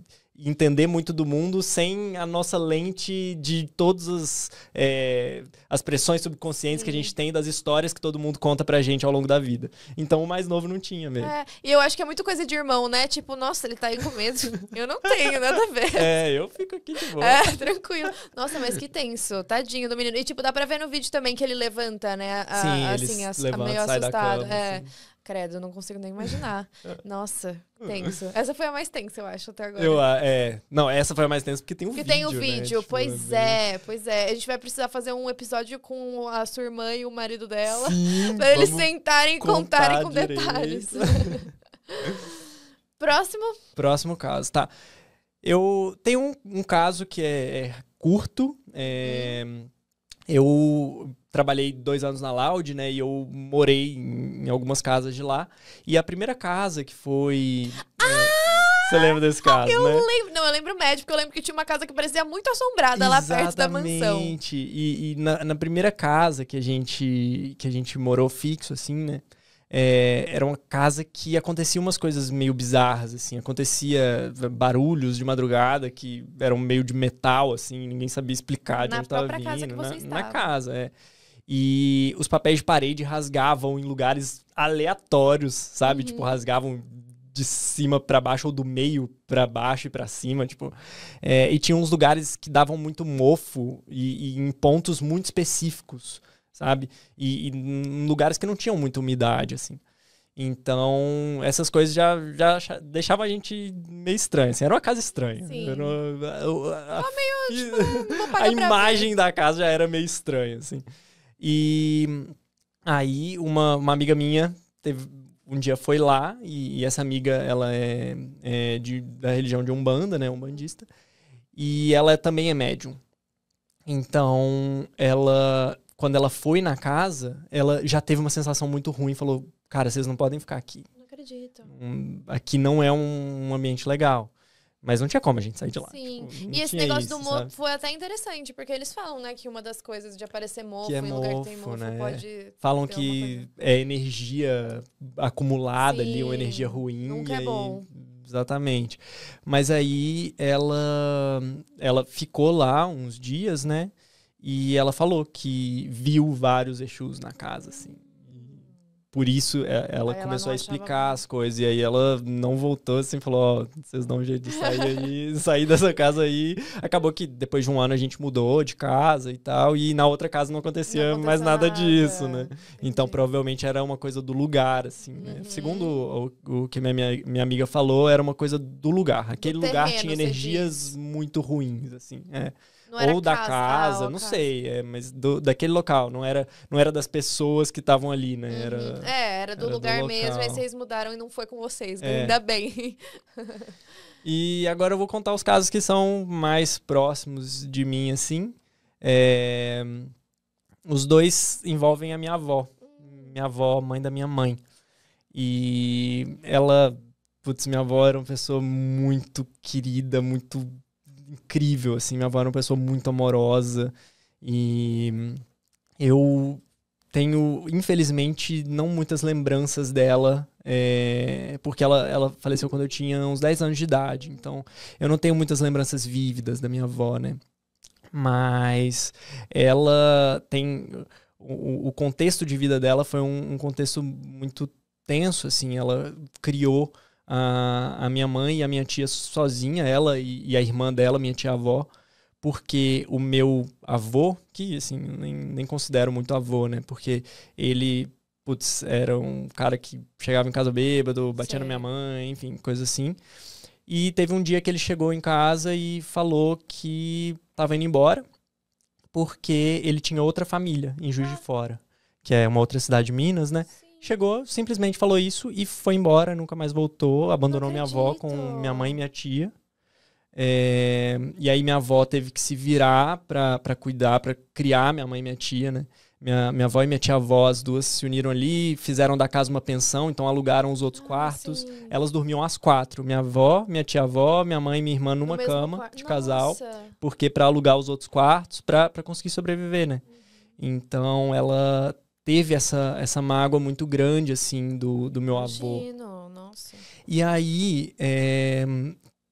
entender muito do mundo sem a nossa lente de todas as, é, as pressões subconscientes Sim. que a gente uhum. tem das histórias que todo mundo conta pra gente ao longo da vida. Então o mais novo não tinha mesmo. É, e eu acho que é muito coisa de irmão, né? Tipo, nossa, ele tá aí com medo. eu não tenho nada a ver. É, eu fico aqui de boa. É, tranquilo. Nossa, mas que tenso. Tadinho do menino. E tipo, dá pra ver no vídeo também que ele levanta, né? A, Sim, assim, ele a, levanta, a meio assustado. Cama, é. Assim. Credo, não consigo nem imaginar. Nossa, tenso. Essa foi a mais tensa, eu acho, até agora. Eu, ah, é. Não, essa foi a mais tensa porque tem um vídeo. Porque tem o um né, vídeo, né? pois tipo, é, é pois é. A gente vai precisar fazer um episódio com a sua irmã e o marido dela. Sim, pra eles sentarem e contarem com direito. detalhes. Próximo. Próximo caso, tá. Eu tenho um, um caso que é, é curto. É. Hum eu trabalhei dois anos na Loud, né? E eu morei em algumas casas de lá. E a primeira casa que foi. Né, ah! você lembra desse caso? Eu né? lembro. Não, eu lembro o médico, porque eu lembro que tinha uma casa que parecia muito assombrada Exatamente. lá perto da mansão. Exatamente. E, e na, na, primeira casa que a gente que a gente morou fixo, assim, né? é, era uma casa que acontecia umas coisas meio bizarras, assim. Acontecia barulhos de madrugada que eram meio de metal, assim. Ninguém sabia explicar de na onde estava vindo. Casa que você né? na, na casa, é. E os papéis de parede rasgavam em lugares aleatórios, sabe? Tipo, uhum. Tipo, rasgavam de cima para baixo ou do meio para baixo e para cima, tipo. É, e tinha uns lugares que davam muito mofo e, e em pontos muito específicos sabe? E, e em lugares que não tinham muita umidade, assim. Então, essas coisas já, já deixava a gente meio estranho. Assim. Era uma casa estranha. Sim. Era uma, a, a, meio, tipo, a imagem da casa já era meio estranha, assim. E aí, uma, uma amiga minha teve, um dia foi lá, e, e essa amiga, ela é, é de, da religião de Umbanda, né? Umbandista. E ela também é médium. Então, ela quando ela foi na casa, ela já teve uma sensação muito ruim, falou: "Cara, vocês não podem ficar aqui". Não acredito. aqui não é um, ambiente legal. Mas não tinha como a gente sair de lá. Sim. Tipo, e esse negócio isso, do mofo sabe? foi até interessante, porque eles falam, né, que uma das coisas de aparecer mofo que é em lugar que tem mofo né? pode. Falam que é energia acumulada Sim. ali, ou energia ruim. Nunca é bom. Exatamente. Mas aí ela, ela ficou lá uns dias, né? E ela falou que viu vários Exus na casa, assim. Por isso é, ela começou a explicar achava... as coisas. E aí ela não voltou assim, falou: Ó, oh, vocês dão um jeito de sair aí, sair dessa casa aí. Acabou que depois de um ano a gente mudou de casa e tal. E na outra casa não acontecia, não acontecia mais nada, nada disso, né? Entendi. Então provavelmente era uma coisa do lugar, assim. Né? Uhum. Segundo o, o, que minha, minha amiga falou, era uma coisa do lugar. Aquele do lugar terreno, tinha energias muito ruins, assim. É ou da casa, casa não casa. sei, é, mas do, daquele local, não era, não era das pessoas que estavam ali, né? Uhum. Era, é, era do era lugar do mesmo, aí vocês mudaram e não foi com vocês, né, é. ainda bem. e agora eu vou contar os casos que são mais próximos de mim, assim. É, os dois envolvem a minha avó. Minha avó, mãe da minha mãe. E ela, putz, minha avó era uma pessoa muito querida, muito incrível, assim. Minha avó era uma pessoa muito amorosa e eu tenho, infelizmente, não muitas lembranças dela, é, porque ela, ela faleceu quando eu tinha uns 10 anos de idade. Então, eu não tenho muitas lembranças vívidas da minha avó, né? Mas ela tem. O, o contexto de vida dela foi um, um contexto muito tenso, assim. Ela criou a, a minha mãe e a minha tia sozinha, ela e, e a irmã dela, minha tia-avó, porque o meu avô, que assim, nem, nem considero muito avô, né? Porque ele putz, era um cara que chegava em casa bêbado, batia na minha mãe, enfim, coisa assim. E teve um dia que ele chegou em casa e falou que estava indo embora porque ele tinha outra família em Juiz de ah. Fora, que é uma outra cidade de Minas, né? Chegou, simplesmente falou isso e foi embora, nunca mais voltou, abandonou minha avó com minha mãe e minha tia. É, e aí minha avó teve que se virar para cuidar, para criar minha mãe e minha tia, né? Minha, minha avó e minha tia-avó, as duas se uniram ali, fizeram da casa uma pensão, então alugaram os outros ah, quartos. Sim. Elas dormiam as quatro. Minha avó, minha tia-avó, minha mãe e minha irmã numa cama quarto. de casal. Nossa. Porque para alugar os outros quartos, para conseguir sobreviver, né? Uhum. Então ela teve essa, essa mágoa muito grande, assim, do, do meu Imagino, avô. Nossa. E aí, é,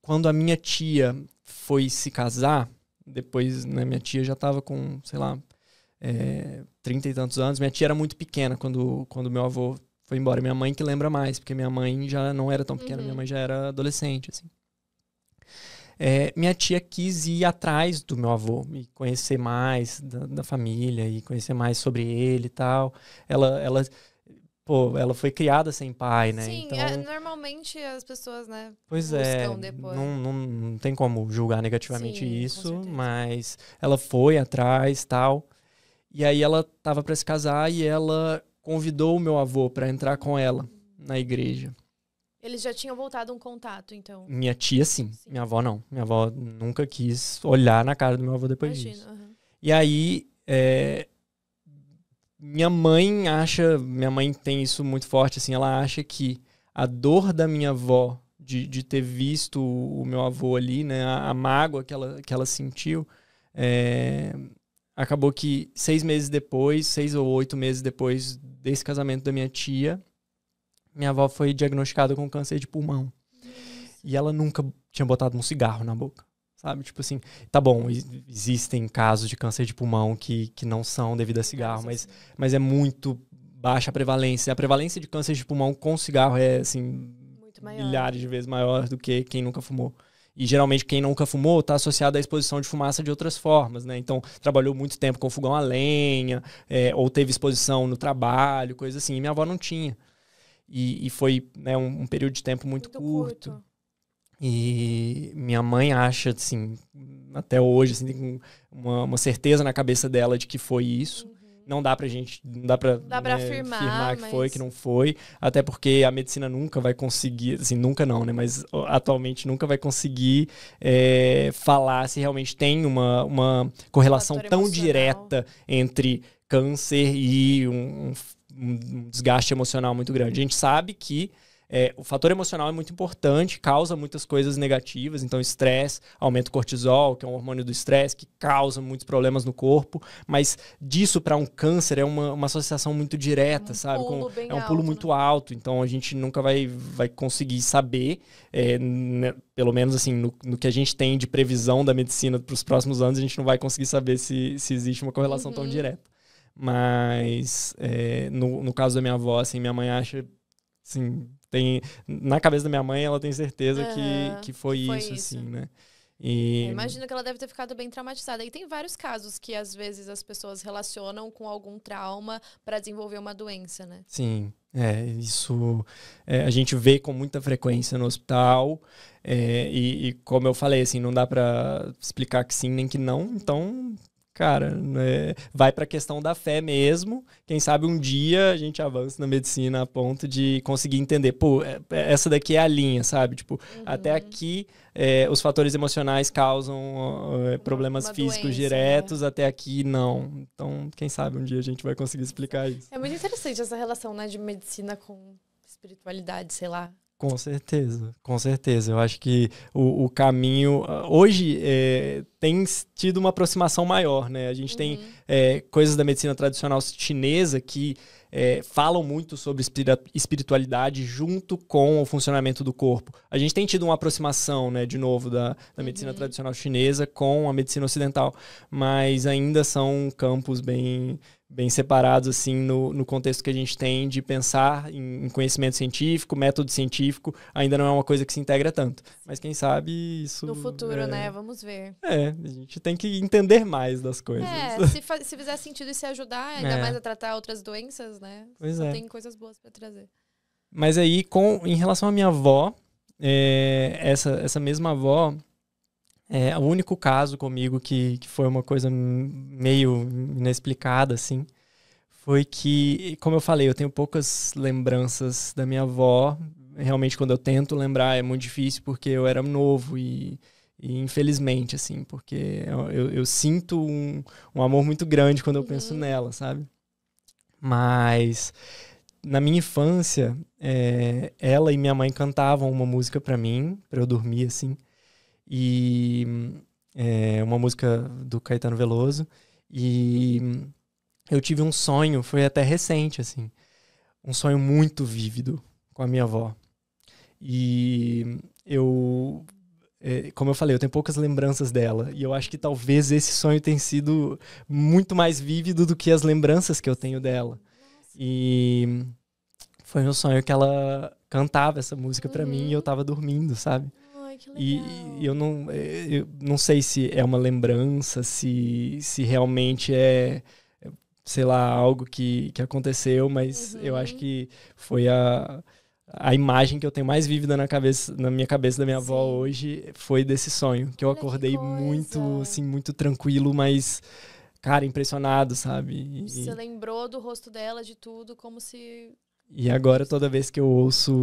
quando a minha tia foi se casar, depois, né, minha tia já estava com, sei lá, é, 30 e tantos anos. Minha tia era muito pequena quando, quando meu avô foi embora. Minha mãe que lembra mais, porque minha mãe já não era tão pequena, uhum. minha mãe já era adolescente, assim é, minha tia quis ir atrás do meu avô e conhecer mais da, da, família e conhecer mais sobre ele e tal. Ela, ela, pô, ela foi criada sem pai, né? Sim, então, é, normalmente as pessoas, né? Pois é, depois. Não, não, não tem como julgar negativamente Sim, isso, mas ela foi atrás tal. E aí ela tava para se casar e ela convidou o meu avô para entrar com ela na igreja. Eles já tinham voltado um contato, então. Minha tia, sim. sim. Minha avó, não. Minha avó nunca quis olhar na cara do meu avô depois Imagino, disso. Uhum. E aí, é, minha mãe acha, minha mãe tem isso muito forte, assim, ela acha que a dor da minha avó de, de ter visto o meu avô ali, né, a, a mágoa que ela, que ela sentiu, é, acabou que seis meses depois, seis ou oito meses depois desse casamento da minha tia, minha avó foi diagnosticada com câncer de pulmão. E ela nunca tinha botado um cigarro na boca. Sabe? Tipo assim, tá bom, existem casos de câncer de pulmão que, que não são devido a cigarro, mas, mas é muito baixa a prevalência. A prevalência de câncer de pulmão com cigarro é, assim, milhares de vezes maior do que quem nunca fumou. E geralmente quem nunca fumou está associado à exposição de fumaça de outras formas, né? Então, trabalhou muito tempo com fogão a lenha, é, ou teve exposição no trabalho, coisa assim. E minha avó não tinha. E, e foi né, um, um, período de tempo muito, muito curto. curto. E minha mãe acha, assim, até hoje, assim, tem uma, uma certeza na cabeça dela de que foi isso. Uhum. Não dá pra gente, não dá pra, dá né, pra afirmar, afirmar que mas... foi, que não foi. Até porque a medicina nunca vai conseguir, assim, nunca não, né? Mas atualmente nunca vai conseguir é, falar se realmente tem uma, uma correlação tão direta entre câncer e um, um um desgaste emocional muito grande. A gente sabe que é, o fator emocional é muito importante, causa muitas coisas negativas, então estresse, aumenta o cortisol, que é um hormônio do estresse, que causa muitos problemas no corpo, mas disso para um câncer é uma, uma associação muito direta, um sabe? Com, é um pulo alto, muito né? alto, então a gente nunca vai, vai conseguir saber, é, né, pelo menos assim, no, no, que a gente tem de previsão da medicina para os próximos anos, a gente não vai conseguir saber se, se existe uma correlação uhum. tão direta. Mas é, no, no caso da minha avó, assim, minha mãe acha. Assim, tem, na cabeça da minha mãe, ela tem certeza uhum, que, que foi, foi isso, isso, assim, né? E... Imagino que ela deve ter ficado bem traumatizada. E tem vários casos que às vezes as pessoas relacionam com algum trauma para desenvolver uma doença, né? Sim, é isso. É, a gente vê com muita frequência no hospital. É, e, e, como eu falei, assim, não dá para explicar que sim nem que não. Então cara, né? vai para a questão da fé mesmo. Quem sabe um dia a gente avança na medicina a ponto de conseguir entender, pô, é, é, essa daqui é a linha, sabe? Tipo, uhum. até aqui é, os fatores emocionais causam é, problemas Uma físicos doença, né? diretos, né? até aqui não. Então, quem sabe um dia a gente vai conseguir explicar isso. É muito interessante essa relação, né, de medicina com espiritualidade, sei lá. Com certeza, com certeza. Eu acho que o, o caminho. Ah, hoje, é, tem tido uma aproximação maior, né? A gente uhum. tem é, coisas da medicina tradicional chinesa que é, falam muito sobre espiritualidade junto com o funcionamento do corpo. A gente tem tido uma aproximação, né, de novo, da, da medicina uhum. tradicional chinesa com a medicina ocidental, mas ainda são campos bem bem separados assim no, no contexto que a gente tem de pensar em, em, conhecimento científico, método científico, ainda não é uma coisa que se integra tanto. Mas quem sabe isso. No futuro, é... né? Vamos ver. É, a gente tem que entender mais das coisas. É, se, se fizer sentido e se ajudar, ainda é. mais a tratar outras doenças, né? Pois Só é. tem coisas boas para trazer. Mas aí, com, em relação à minha avó, é, essa, essa mesma avó, é o único caso comigo que, que foi uma coisa meio inexplicada, assim, foi que, como eu falei, eu tenho poucas lembranças da minha avó. Realmente, quando eu tento lembrar, é muito difícil porque eu era novo e e infelizmente, assim, porque eu, eu sinto um, um, amor muito grande quando eu uhum. penso nela, sabe? Mas na minha infância, é, ela e minha mãe cantavam uma música para mim, para eu dormir, assim. E é, uma música do Caetano Veloso. E eu tive um sonho, foi até recente, assim. Um sonho muito vívido com a minha avó. E eu é, como eu falei, eu tenho poucas lembranças dela. E eu acho que talvez esse sonho tenha sido muito mais vívido do que as lembranças que eu tenho dela. E foi um sonho que ela cantava essa música para uhum. mim e eu uhum. tava dormindo, sabe? Ai, que legal. E, e eu não, é, eu não sei se é uma lembrança, se, se realmente é, é sei lá, algo que, que aconteceu, mas uhum. eu acho uhum. que foi a, a imagem que eu tenho mais vívida na cabeça, na minha cabeça da minha Sim. avó hoje foi desse sonho, que eu Olha acordei que muito, assim, muito tranquilo, mas cara, impressionado, sabe? E, Você lembrou do rosto dela, de tudo, como se E agora toda vez que eu ouço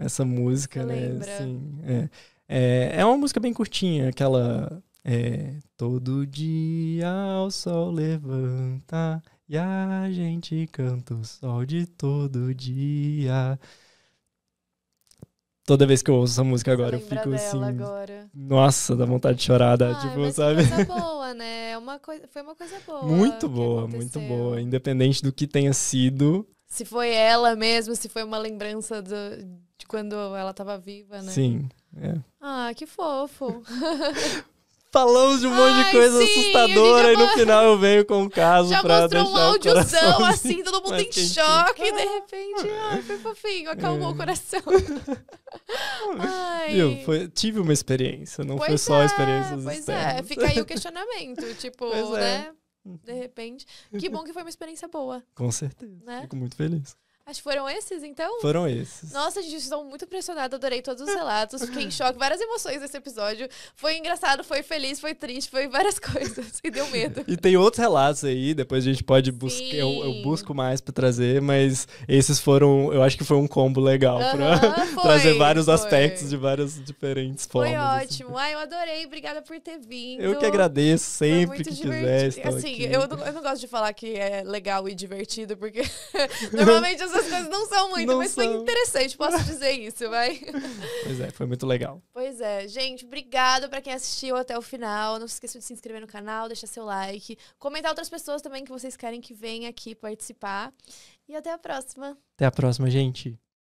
essa música, Você né, lembra. assim, é, é, é uma música bem curtinha, aquela é, todo dia o sol levanta e a gente canta o sol de todo dia. Toda vez que eu ouço essa música agora, eu, eu fico assim. Agora. Nossa, dá vontade de chorar, dá, ah, tipo, sabe? Foi uma coisa boa, né? É uma coisa, foi uma coisa boa. Muito boa, muito boa. Independente do que tenha sido. Se foi ela mesmo, se foi uma lembrança do, de quando ela estava viva, né? Sim. É. Ah, que fofo. Falamos de um monte Ai, de coisa sim, assustadora e no final eu venho com um caso já pra deixar o áudiozão, assim, todo mundo em choque e de ah. repente, ai, foi fofinho, acalmou é. o coração. ai. Eu foi, tive uma experiência, não pois foi só é, experiências Pois é. externas. é, fica aí o questionamento, tipo, pois é. né? Uhum. De repente, que bom que foi uma experiência boa. Com certeza, né? fico muito feliz. Acho que foram esses, então? Foram esses. Nossa, gente, estou muito impressionada. Adorei todos os relatos. Fiquei em choque. Várias emoções nesse episódio. Foi engraçado, foi feliz, foi triste, foi várias coisas. E deu medo. e tem outros relatos aí. Depois a gente pode buscar. Eu, eu, busco mais para trazer, mas esses foram. Eu acho que foi um combo legal pra para trazer vários foi. aspectos de várias diferentes formas. Foi assim. ótimo. Assim. Ai, eu adorei. Obrigada por ter vindo. Eu que agradeço sempre que divertido. quiser. Assim, eu não, eu não, gosto de falar que é legal e divertido, porque normalmente as essas coisas não são muito, não mas são. foi interessante, posso dizer isso, vai. Pois é, foi muito legal. Pois é, gente, obrigado para quem assistiu até o final. Não se esqueça de se inscrever no canal, deixar seu like, comentar outras pessoas também que vocês querem que venham aqui participar. E até a próxima. Até a próxima, gente.